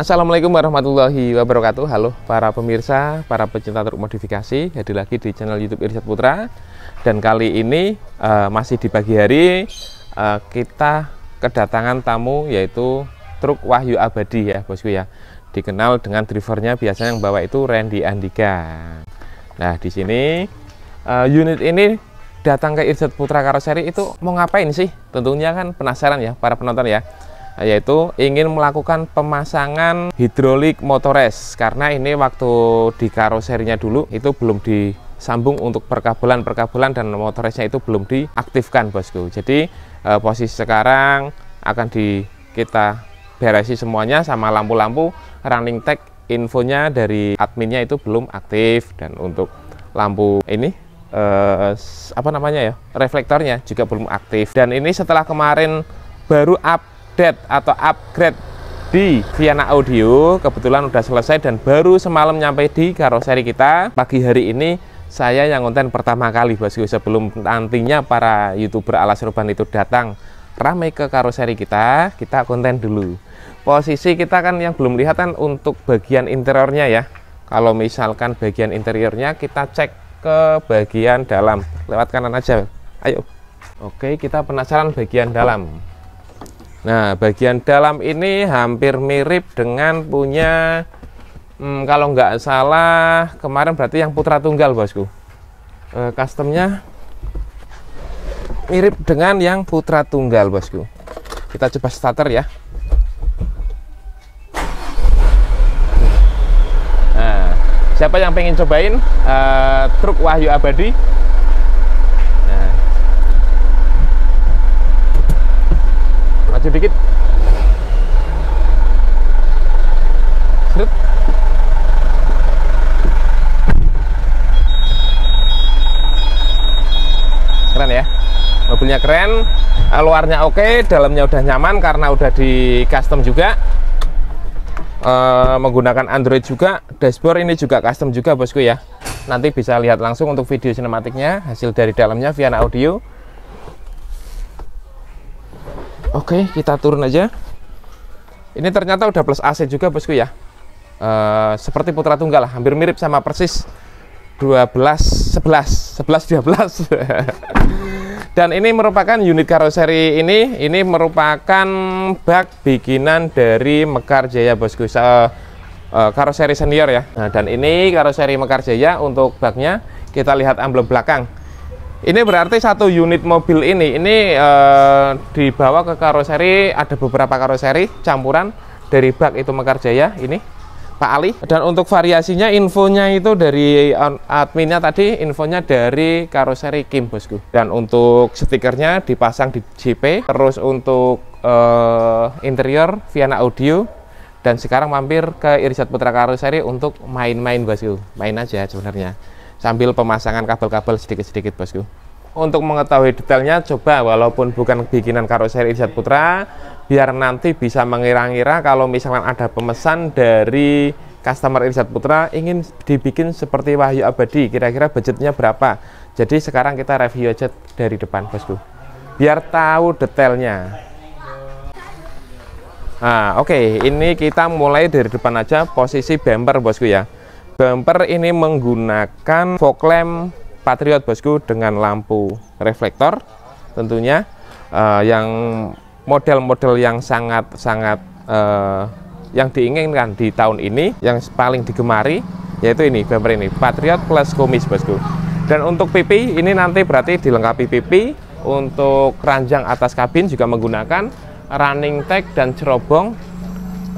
Assalamualaikum warahmatullahi wabarakatuh Halo para pemirsa, para pecinta truk modifikasi Hadir lagi di channel youtube Irsyad Putra Dan kali ini uh, masih di pagi hari uh, Kita kedatangan tamu yaitu truk Wahyu Abadi ya bosku ya Dikenal dengan drivernya biasanya yang bawa itu Randy Andika Nah di sini uh, unit ini datang ke Irsyad Putra Karoseri itu mau ngapain sih? Tentunya kan penasaran ya para penonton ya Nah, yaitu ingin melakukan pemasangan hidrolik motores karena ini waktu di karoserinya dulu itu belum disambung untuk perkabelan-perkabelan dan motoresnya itu belum diaktifkan bosku jadi e, posisi sekarang akan di kita beresi semuanya sama lampu-lampu running tag infonya dari adminnya itu belum aktif dan untuk lampu ini e, apa namanya ya reflektornya juga belum aktif dan ini setelah kemarin baru up update atau upgrade di Viana Audio kebetulan udah selesai dan baru semalam nyampe di karoseri kita pagi hari ini saya yang konten pertama kali bosku sebelum nantinya para youtuber ala serban itu datang ramai ke karoseri kita kita konten dulu posisi kita kan yang belum lihat kan untuk bagian interiornya ya kalau misalkan bagian interiornya kita cek ke bagian dalam lewat kanan aja ayo oke kita penasaran bagian dalam Nah, bagian dalam ini hampir mirip dengan punya hmm, kalau nggak salah kemarin berarti yang putra tunggal, Bosku. E, customnya mirip dengan yang putra tunggal, Bosku. Kita coba starter ya. Nah, siapa yang pengen cobain uh, truk Wahyu Abadi maju dikit keren ya mobilnya keren luarnya oke dalamnya udah nyaman karena udah di custom juga e, menggunakan Android juga dashboard ini juga custom juga bosku ya nanti bisa lihat langsung untuk video sinematiknya hasil dari dalamnya via audio Oke, kita turun aja. Ini ternyata udah plus AC juga bosku ya. E, seperti putra tunggal, lah, hampir mirip sama persis 12, 11, 11, 12. Dan ini merupakan unit karoseri ini, ini merupakan bak bikinan dari Mekar Jaya bosku. Se, e, karoseri senior ya. Nah, dan ini karoseri Mekar Jaya untuk baknya. Kita lihat amblem belakang ini berarti satu unit mobil ini ini uh, dibawa ke karoseri ada beberapa karoseri campuran dari bak itu Mekar Jaya ini Pak Ali dan untuk variasinya infonya itu dari eh, adminnya tadi infonya dari karoseri Kim bosku dan untuk stikernya dipasang di JP terus untuk uh, interior Viana Audio dan sekarang mampir ke Irisat Putra Karoseri untuk main-main bosku main aja sebenarnya sambil pemasangan kabel-kabel sedikit-sedikit bosku untuk mengetahui detailnya coba walaupun bukan bikinan karoseri Irzat Putra biar nanti bisa mengira-ngira kalau misalnya ada pemesan dari customer Irzat Putra ingin dibikin seperti Wahyu Abadi kira-kira budgetnya berapa jadi sekarang kita review aja dari depan bosku biar tahu detailnya Nah, oke, okay. ini kita mulai dari depan aja posisi bumper bosku ya. Bumper ini menggunakan fog lamp Patriot bosku dengan lampu reflektor tentunya uh, yang model-model yang sangat-sangat uh, yang diinginkan di tahun ini yang paling digemari yaitu ini bumper ini Patriot plus komis bosku dan untuk pipi ini nanti berarti dilengkapi pipi untuk ranjang atas kabin juga menggunakan running tag dan cerobong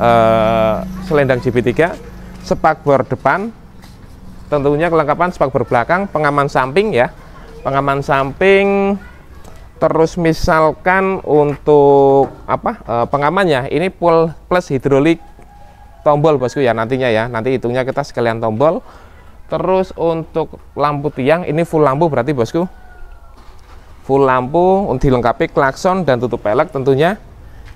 uh, selendang gp 3 spakbor depan tentunya kelengkapan spakbor belakang pengaman samping ya pengaman samping terus misalkan untuk apa e, pengamannya ini full plus hidrolik tombol bosku ya nantinya ya nanti hitungnya kita sekalian tombol terus untuk lampu tiang ini full lampu berarti bosku full lampu untuk dilengkapi klakson dan tutup pelek tentunya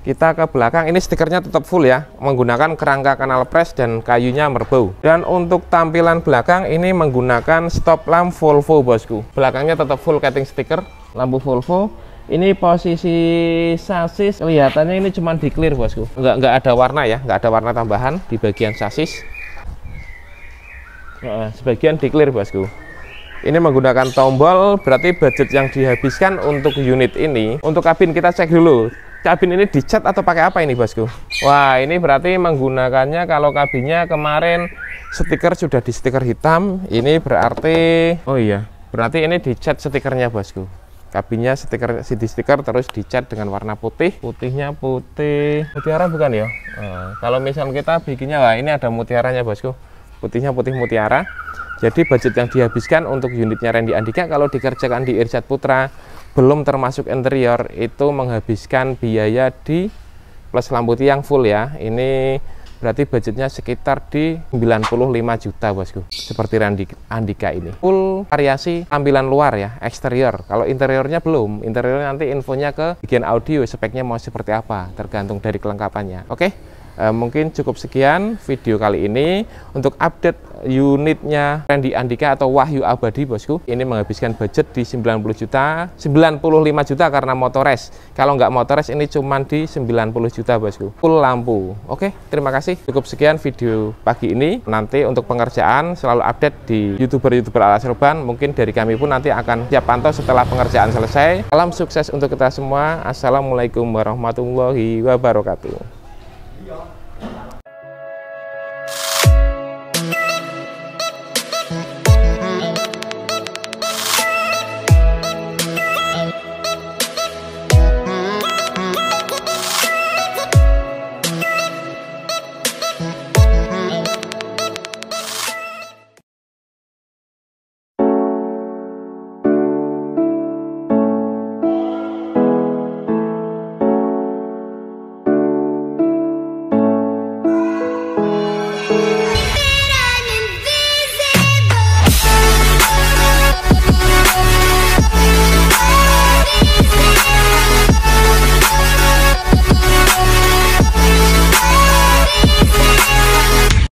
kita ke belakang ini stikernya tetap full ya menggunakan kerangka kanal press dan kayunya merbau dan untuk tampilan belakang ini menggunakan stop lamp Volvo bosku belakangnya tetap full cutting stiker lampu Volvo ini posisi sasis kelihatannya ini cuma di clear bosku Enggak enggak ada warna ya enggak ada warna tambahan di bagian sasis nah, sebagian di clear bosku ini menggunakan tombol berarti budget yang dihabiskan untuk unit ini untuk kabin kita cek dulu kabin ini dicat atau pakai apa ini bosku Wah ini berarti menggunakannya kalau kabinnya kemarin stiker sudah di stiker hitam ini berarti oh iya berarti ini dicat stikernya bosku kabinnya stiker CD stiker terus dicat dengan warna putih putihnya putih mutiara bukan ya oh, kalau misal kita bikinnya lah ini ada mutiaranya bosku putihnya putih mutiara jadi budget yang dihabiskan untuk unitnya Randy Andika kalau dikerjakan di Irsyad Putra belum termasuk interior itu menghabiskan biaya di plus lampu tiang full ya ini berarti budgetnya sekitar di 95 juta bosku seperti Randi Andika ini full variasi tampilan luar ya eksterior kalau interiornya belum interiornya nanti infonya ke bagian audio speknya mau seperti apa tergantung dari kelengkapannya oke okay? eh, mungkin cukup sekian video kali ini untuk update unitnya Randy Andika atau Wahyu Abadi bosku ini menghabiskan budget di 90 juta 95 juta karena motores kalau nggak motores ini cuman di 90 juta bosku full lampu oke terima kasih cukup sekian video pagi ini nanti untuk pengerjaan selalu update di youtuber-youtuber ala serban mungkin dari kami pun nanti akan siap pantau setelah pengerjaan selesai salam sukses untuk kita semua assalamualaikum warahmatullahi wabarakatuh